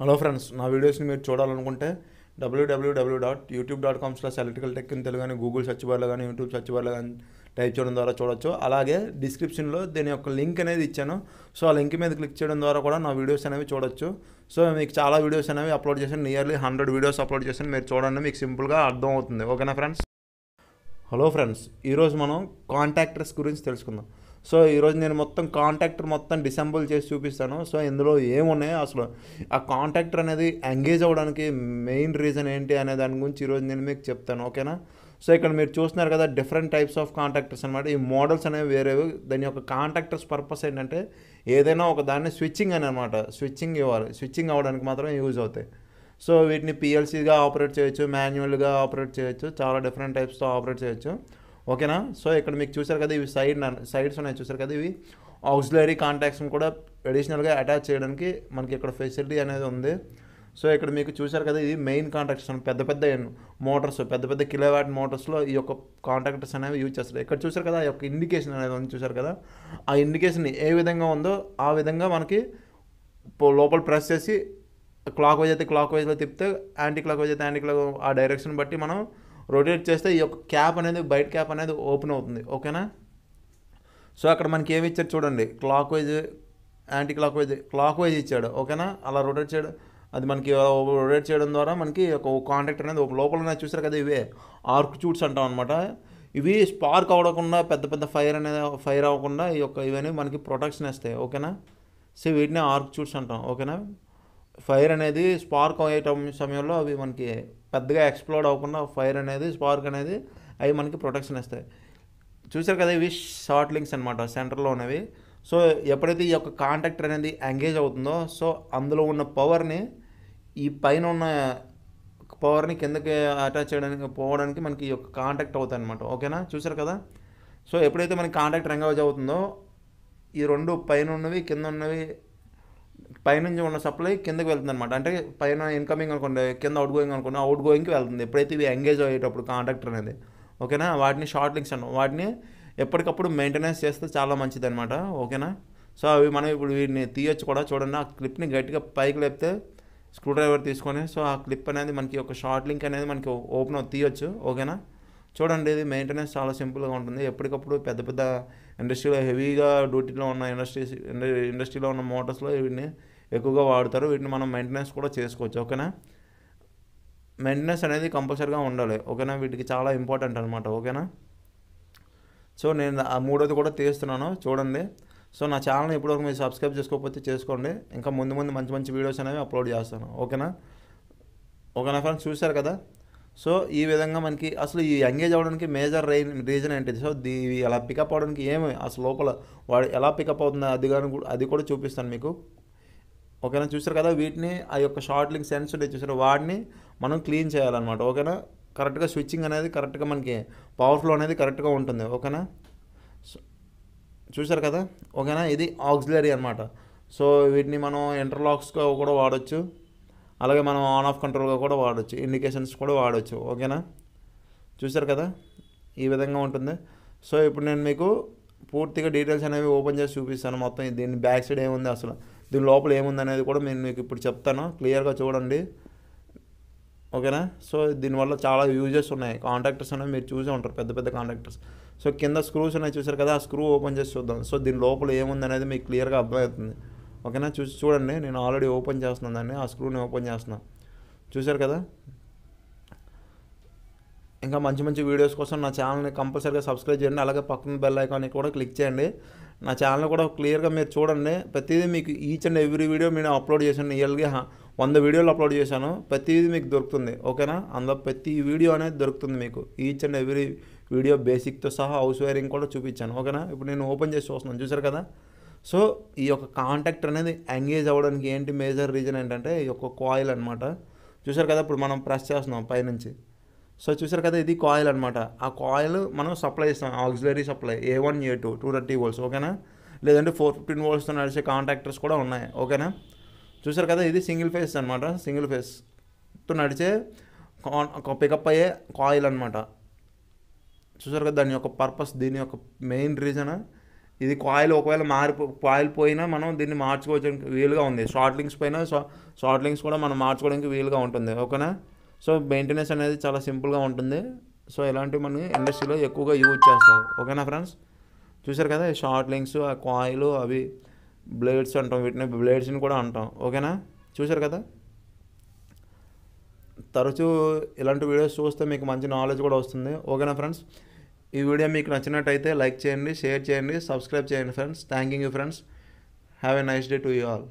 hello friends నా వీడియోస్ని మీరు చూడాలనుకుంటే WWW dot YouTube dot com slash electrical tech అని తెలుగు కానీ గూగుల్ సర్చ్ బార్లో కానీ యూట్యూబ్ సర్చ్ బార్లో కానీ టైప్ చేయడం ద్వారా చూడొచ్చు అలాగే డిస్క్రిప్షన్లో దీని యొక్క లింక్ అనేది ఇచ్చాను సో ఆ లింక్ మీద క్లిక్ చేయడం ద్వారా కూడా నా వీడియోస్ అనేవి చూడొచ్చు సో మీకు చాలా వీడియోస్ అనేవి అప్లోడ్ చేశాను నియర్లీ హండ్రెడ్ వీడియోస్ అప్లోడ్ చేశాను మీరు చూడండి మీకు సింపుల్గా అర్థం అవుతుంది ఓకేనా ఫ్రెండ్స్ హలో ఫ్రెండ్స్ ఈరోజు మనం కాంటాక్టర్స్ గురించి తెలుసుకుందాం సో ఈరోజు నేను మొత్తం కాంటాక్టర్ మొత్తం డిసెంబుల్ చేసి చూపిస్తాను సో ఇందులో ఏమున్నాయో అసలు ఆ కాంటాక్టర్ అనేది ఎంగేజ్ అవ్వడానికి మెయిన్ రీజన్ ఏంటి అనే దాని గురించి ఈరోజు నేను మీకు చెప్తాను ఓకేనా సో ఇక్కడ మీరు చూస్తున్నారు కదా డిఫరెంట్ టైప్స్ ఆఫ్ కాంటాక్టర్స్ అనమాట ఈ మోడల్స్ అనేవి వేరేవి దాని యొక్క కాంటాక్టర్స్ పర్పస్ ఏంటంటే ఏదైనా ఒక దాన్ని స్విచ్చింగ్ అని అనమాట స్విచ్చింగ్ ఇవ్వాలి స్విచ్చింగ్ అవ్వడానికి మాత్రమే యూజ్ అవుతాయి సో వీటిని పిఎల్సీగా ఆపరేట్ చేయొచ్చు మాన్యువల్గా ఆపరేట్ చేయొచ్చు చాలా డిఫరెంట్ టైప్స్తో ఆపరేట్ చేయొచ్చు ఓకేనా సో ఇక్కడ మీకు చూసారు కదా ఇవి సైడ్ సైడ్స్ ఉన్నాయి చూసారు కదా ఇవి ఆక్సిలరీ కాంటాక్ట్స్ని కూడా అడిషనల్గా అటాచ్ చేయడానికి మనకి ఇక్కడ ఫెసిలిటీ అనేది ఉంది సో ఇక్కడ మీకు చూసారు కదా ఇది మెయిన్ కాంట్రాక్టర్స్ పెద్ద పెద్ద మోటార్స్ పెద్ద పెద్ద కిలోవాట్ మోటార్స్లో ఈ యొక్క కాంట్రాక్టర్స్ అనేవి యూజ్ చేస్తారు ఇక్కడ చూసారు కదా ఆ యొక్క ఇండికేషన్ అనేది ఉంది చూసారు కదా ఆ ఇండికేషన్ ఏ విధంగా ఉందో ఆ విధంగా మనకి లోపల ప్రెస్ చేసి క్లాక్ వైజ్ అయితే క్లాక్ వైజ్లో తిప్పితే యాంటీ క్లాక్ వైజ్ అయితే యాంటీ క్లాక్ ఆ డైరెక్షన్ బట్టి మనం రొటేట్ చేస్తే ఈ యొక్క క్యాప్ అనేది బయట క్యాప్ అనేది ఓపెన్ అవుతుంది ఓకేనా సో అక్కడ మనకి ఏమి ఇచ్చారు చూడండి clockwise anti clockwise clockwise ఇచ్చాడు ఓకేనా అలా రొటేట్ చేయడం అది మనకి రొటేట్ చేయడం ద్వారా మనకి ఒక కాంటాక్ట్ అనేది ఒక లోపల చూసారు కదా ఇవే ఆర్క్ చూట్స్ అంటాం అనమాట ఇవి స్పార్క్ అవ్వకుండా పెద్ద పెద్ద ఫైర్ అనేది ఫైర్ అవ్వకుండా ఈ యొక్క ఇవన్నీ మనకి ప్రొటెక్షన్ ఇస్తాయి ఓకేనా సో వీటిని చూట్స్ అంటాం ఓకేనా ఫైర్ అనేది స్పార్క్ అయ్యే సమయంలో అవి మనకి పెద్దగా ఎక్స్ప్లోడ్ అవ్వకుండా ఫైర్ అనేది స్పార్క్ అనేది అవి మనకి ప్రొటెక్షన్ ఇస్తాయి చూసారు కదా ఇవి లింక్స్ అనమాట సెంటర్లో ఉన్నవి సో ఎప్పుడైతే ఈ యొక్క కాంటాక్టర్ అనేది ఎంగేజ్ అవుతుందో సో అందులో ఉన్న పవర్ని ఈ పైన ఉన్న పవర్ని కిందకి అటాచ్ చేయడానికి పోవడానికి మనకి ఈ యొక్క కాంటాక్ట్ అవుతుంది అనమాట ఓకేనా చూసారు కదా సో ఎప్పుడైతే మనకి కాంటాక్ట్ ఎంగేజ్ అవుతుందో ఈ రెండు పైన ఉన్నవి కింద ఉన్నవి పైనుంచి ఉన్న సప్లై కిందకి వెళ్తుంది అనమాట అంటే పైన ఇన్కమింగ్ అనుకోండి కింద అవుట్ గోయింగ్ అనుకోండి అవుట్ గోయింగ్కి వెళ్తుంది ఎప్పుడైతే ఇవి ఎంగేజ్ అయ్యేటప్పుడు కాంట్రాక్టర్ అనేది ఓకేనా వాటిని షార్ట్ లింక్స్ అన్నాం వాటిని ఎప్పటికప్పుడు మెయింటెనెన్స్ చేస్తే చాలా మంచిది అనమాట ఓకేనా సో అవి మనం ఇప్పుడు వీటిని తీయొచ్చు కూడా చూడండి ఆ క్లిప్ని గట్టిగా పైకి లేపితే స్క్రూ డ్రైవర్ తీసుకొని సో ఆ క్లిప్ అనేది మనకి ఒక షార్ట్ లింక్ అనేది మనకి ఓపెన్ తీయొచ్చు ఓకేనా చూడండి ఇది మెయింటెనెన్స్ చాలా సింపుల్గా ఉంటుంది ఎప్పటికప్పుడు పెద్ద పెద్ద ఇండస్ట్రీలో హెవీగా డ్యూటీలో ఉన్న ఇండస్ట్రీస్ ఇండస్ట్రీలో ఉన్న మోటార్స్లో వీటిని ఎక్కువగా వాడతారు వీటిని మనం మెయింటెనెన్స్ కూడా చేసుకోవచ్చు ఓకేనా మెయింటెనెన్స్ అనేది కంపల్సరీగా ఉండాలి ఓకేనా వీటికి చాలా ఇంపార్టెంట్ అనమాట ఓకేనా సో నేను ఆ మూడోది కూడా తీస్తున్నాను చూడండి సో నా ఛానల్ని ఇప్పటివరకు మీరు సబ్స్క్రైబ్ చేసుకోకపోతే చేసుకోండి ఇంకా ముందు ముందు మంచి మంచి వీడియోస్ అనేవి అప్లోడ్ చేస్తాను ఓకేనా ఓకేనా ఫ్రెండ్స్ చూశారు కదా సో ఈ విధంగా మనకి అసలు ఈ ఎంగేజ్ అవ్వడానికి మేజర్ రై రీజన్ ఏంటిది సో దీ ఎలా పికప్ అవ్వడానికి ఏమి అసలు లోపల వాడు ఎలా పికప్ అవుతుంది అది కానీ అది కూడా చూపిస్తాను మీకు ఓకేనా చూసారు కదా వీటిని ఆ యొక్క షార్ట్ లింక్ సెన్స్ ఉండే చూసారు వాటిని మనం క్లీన్ చేయాలన్నమాట ఓకేనా కరెక్ట్గా స్విచ్చింగ్ అనేది కరెక్ట్గా మనకి పవర్ఫుల్ అనేది కరెక్ట్గా ఉంటుంది ఓకేనా చూసారు కదా ఓకేనా ఇది ఆక్సిలరీ అనమాట సో వీటిని మనం ఇంటర్లాక్స్గా కూడా వాడచ్చు అలాగే మనం ఆన్ ఆఫ్ కంట్రోల్గా కూడా వాడచ్చు ఇండికేషన్స్ కూడా వాడచ్చు ఓకేనా చూసారు కదా ఈ విధంగా ఉంటుంది సో ఇప్పుడు నేను మీకు పూర్తిగా డీటెయిల్స్ అనేవి ఓపెన్ చేసి చూపిస్తాను మొత్తం దీని బ్యాక్ సైడ్ ఏముంది అసలు దీని లోపల ఏముందనేది కూడా నేను మీకు ఇప్పుడు చెప్తాను క్లియర్గా చూడండి ఓకేనా సో దీనివల్ల చాలా యూజెస్ ఉన్నాయి కాంటాక్టర్స్ అనేవి మీరు చూసే ఉంటారు పెద్ద పెద్ద కాంటాక్టర్స్ సో కింద స్క్రూస్ ఉన్నాయి చూసారు కదా ఆ స్క్రూ ఓపెన్ చేసి చూద్దాం సో దీని లోపల ఏముంది అనేది మీకు క్లియర్గా అర్థమవుతుంది ఓకేనా చూసి చూడండి నేను ఆల్రెడీ ఓపెన్ చేస్తున్నాను దాన్ని ఆ స్క్రూని ఓపెన్ చేస్తున్నాను చూసారు కదా ఇంకా మంచి మంచి వీడియోస్ కోసం నా ఛానల్ని కంపల్సరీగా సబ్స్క్రైబ్ చేయండి అలాగే పక్కన బెల్ ఐకాన్ని కూడా క్లిక్ చేయండి నా ఛానల్ కూడా క్లియర్గా మీరు చూడండి ప్రతిదీ మీకు ఈచ్ అండ్ ఎవ్రీ వీడియో నేను అప్లోడ్ చేశాను ఇయర్గా వంద వీడియోలు అప్లోడ్ చేశాను ప్రతిదీ మీకు దొరుకుతుంది ఓకేనా అందులో ప్రతి వీడియో అనేది దొరుకుతుంది మీకు ఈచ్ అండ్ ఎవ్రీ వీడియో బేసిక్తో సహా హౌస్ వైరింగ్ కూడా చూపించాను ఓకేనా ఇప్పుడు నేను ఓపెన్ చేసి చూస్తున్నాను చూసారు కదా సో ఈ యొక్క కాంటాక్ట్ అనేది ఎంగేజ్ అవ్వడానికి ఏంటి మేజర్ రీజన్ ఏంటంటే ఈ యొక్క కాయిల్ అనమాట చూసారు కదా ఇప్పుడు మనం ప్రెస్ చేస్తున్నాం పైనుంచి సో చూసారు కదా ఇది కాయిల్ అనమాట ఆ కాయిల్ మనం సప్లై చేస్తాం auxiliary supply A one A two two thirty volts ఓకేనా లేదంటే ఫోర్ ఫిఫ్టీన్ వోల్స్తో నడిచే కాంట్రాక్టర్స్ కూడా ఉన్నాయి ఓకేనా చూసారు కదా ఇది సింగిల్ ఫేస్ అనమాట సింగిల్ ఫేస్తో నడిచే పికప్ అయ్యే కాయిల్ అనమాట చూసారు కదా దాని యొక్క పర్పస్ దీని యొక్క మెయిన్ రీజన్ ఇది కాయిల్ ఒకవేళ మారిపో కాయిల్ పోయినా మనం దీన్ని మార్చుకోవడానికి వీలుగా ఉంది షార్ట్ లింక్స్ పైన షార్ట్ లింక్స్ కూడా మనం మార్చుకోవడానికి వీలుగా ఉంటుంది ఓకేనా సో మెయింటెనెన్స్ అనేది చాలా సింపుల్గా ఉంటుంది సో ఇలాంటివి మనం ఇండస్ట్రీలో ఎక్కువగా యూజ్ చేస్తారు ఓకేనా ఫ్రెండ్స్ చూసారు కదా షార్ట్ లింక్స్ ఆ కాయిలు అవి బ్లేడ్స్ అంటాం వీటిని బ్లేడ్స్ని కూడా అంటాం ఓకేనా చూసారు కదా తరచూ ఇలాంటి వీడియోస్ చూస్తే మీకు మంచి నాలెడ్జ్ కూడా వస్తుంది ఓకేనా ఫ్రెండ్స్ ఈ వీడియో మీకు నచ్చినట్టయితే లైక్ చేయండి షేర్ చేయండి సబ్స్క్రైబ్ చేయండి friends thank you friends have a nice day to you all